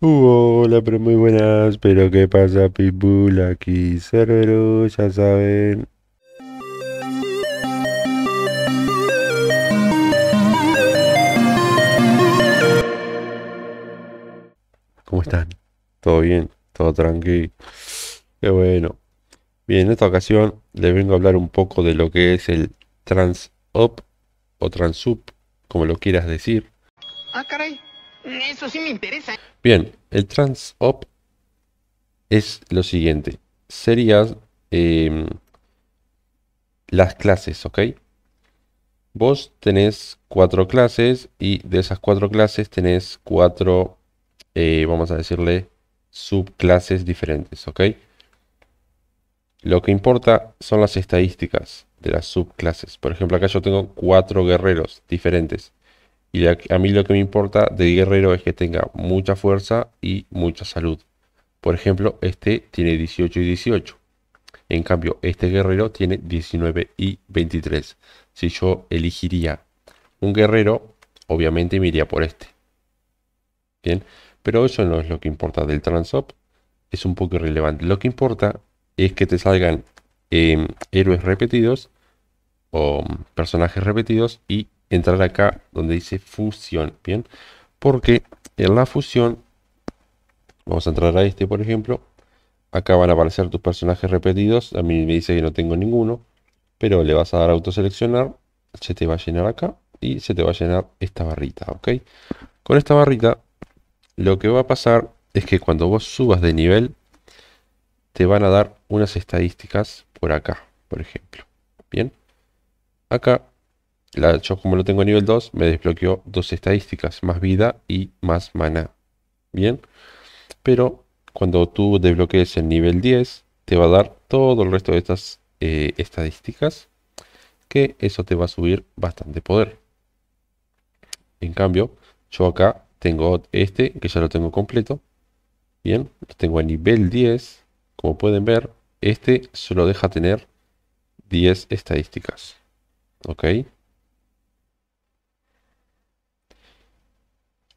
hola, pero muy buenas. Pero qué pasa, Pitbull, aquí Cerbero, ya saben. ¿Cómo están? ¿Todo bien? ¿Todo tranqui? Qué bueno. Bien, en esta ocasión les vengo a hablar un poco de lo que es el trans-up o trans-up, como lo quieras decir. Ah, caray. Eso sí me interesa. Bien, el trans op es lo siguiente. serías em, las clases, ¿ok? Vos tenés cuatro clases y de esas cuatro clases tenés cuatro, eh, vamos a decirle, subclases diferentes, ¿ok? Lo que importa son las estadísticas de las subclases. Por ejemplo, acá yo tengo cuatro guerreros diferentes. Y a mí lo que me importa de guerrero es que tenga mucha fuerza y mucha salud. Por ejemplo, este tiene 18 y 18. En cambio, este guerrero tiene 19 y 23. Si yo elegiría un guerrero, obviamente me iría por este. Bien, pero eso no es lo que importa del transop. Es un poco irrelevante. Lo que importa es que te salgan eh, héroes repetidos o mm, personajes repetidos y entrar acá donde dice fusión, ¿bien? Porque en la fusión, vamos a entrar a este, por ejemplo, acá van a aparecer tus personajes repetidos, a mí me dice que no tengo ninguno, pero le vas a dar auto autoseleccionar, se te va a llenar acá y se te va a llenar esta barrita, ¿ok? Con esta barrita, lo que va a pasar es que cuando vos subas de nivel, te van a dar unas estadísticas por acá, por ejemplo. Bien, acá yo como lo tengo a nivel 2, me desbloqueó dos estadísticas, más vida y más mana Bien, pero cuando tú desbloquees el nivel 10, te va a dar todo el resto de estas eh, estadísticas, que eso te va a subir bastante poder. En cambio, yo acá tengo este, que ya lo tengo completo. Bien, lo tengo a nivel 10. Como pueden ver, este solo deja tener 10 estadísticas. ¿Ok?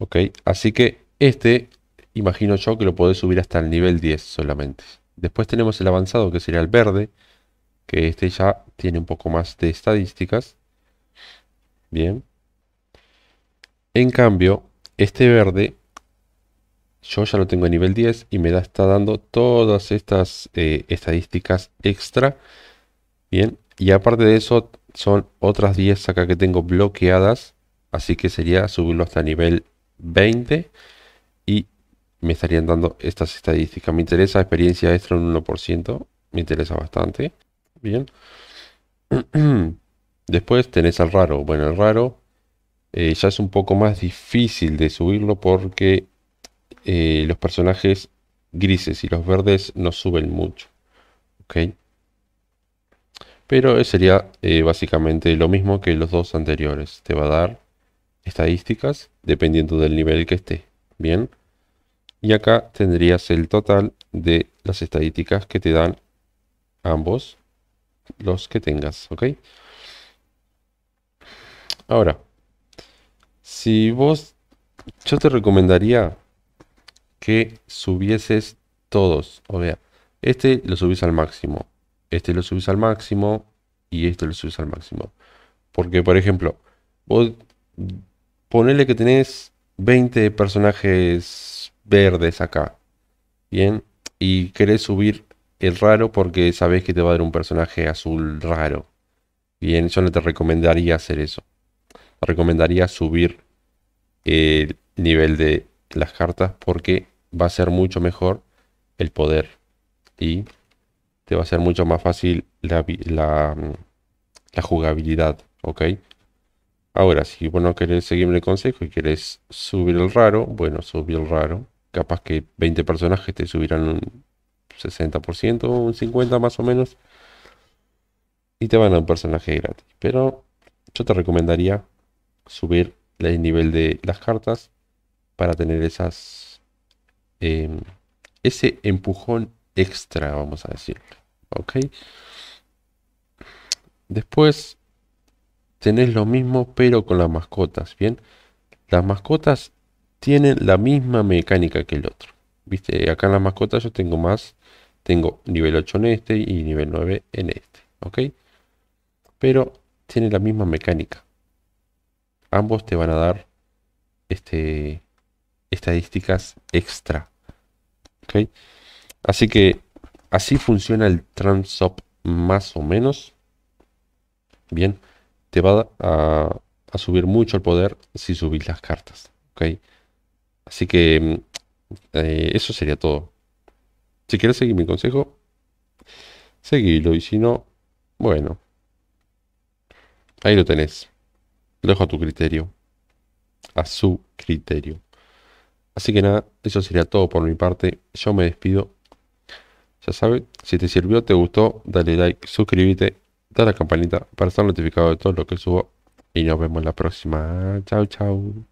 Ok, así que este, imagino yo que lo podés subir hasta el nivel 10 solamente. Después tenemos el avanzado, que sería el verde, que este ya tiene un poco más de estadísticas. Bien. En cambio, este verde, yo ya lo tengo a nivel 10 y me da, está dando todas estas eh, estadísticas extra. Bien, y aparte de eso, son otras 10 acá que tengo bloqueadas. Así que sería subirlo hasta nivel 20 y me estarían dando estas estadísticas. Me interesa experiencia extra un 1%, me interesa bastante. Bien. Después tenés al raro. Bueno, el raro eh, ya es un poco más difícil de subirlo porque eh, los personajes grises y los verdes no suben mucho. ¿Ok? Pero sería eh, básicamente lo mismo que los dos anteriores. Te va a dar estadísticas dependiendo del nivel que esté. Bien. Y acá tendrías el total de las estadísticas que te dan ambos los que tengas. ¿Ok? Ahora, si vos, yo te recomendaría que subieses todos. O sea, este lo subís al máximo, este lo subís al máximo y esto lo subís al máximo. Porque, por ejemplo, vos ponele que tenés 20 personajes verdes acá. Bien. Y querés subir el raro porque sabés que te va a dar un personaje azul raro. Bien, yo no te recomendaría hacer eso. recomendaría subir el nivel de las cartas porque va a ser mucho mejor el poder. Y te va a ser mucho más fácil la, mm, la jugabilidad. ¿Ok? Ahora, si vos no querés seguirme el consejo y querés subir el raro, bueno, subí el raro. Capaz que 20 personajes te subirán un 60%, un 50% más o menos. Y te van a un personaje gratis. Pero yo te recomendaría subir el nivel de las cartas para tener esas em, ese empujón extra vamos a decir ok después tenés lo mismo pero con las mascotas, ¿bien? Las mascotas tienen la misma mecánica que el otro. ¿Viste? Acá en las mascotas yo tengo más, tengo nivel 8 en este y nivel 9 en este, ¿ok? Pero tiene la misma mecánica. Ambos te van a dar este, estadísticas extra, ¿ok? Así que así funciona el transop más o menos. Bien te va a, subir mucho el poder si subís las cartas. ¿okay? Así que mm, eh, eso sería todo. Si quieres seguir mi consejo, seguilo. Y si no, bueno, ahí lo tenés. Lo dejo a tu criterio. A su criterio. Así que nada, eso sería todo por mi parte. Yo me despido. Ya sabes, si te sirvió, te gustó, dale like, suscríbete da la campanita para estar notificado de todo lo que subo. Y nos vemos la próxima. Chao, chao.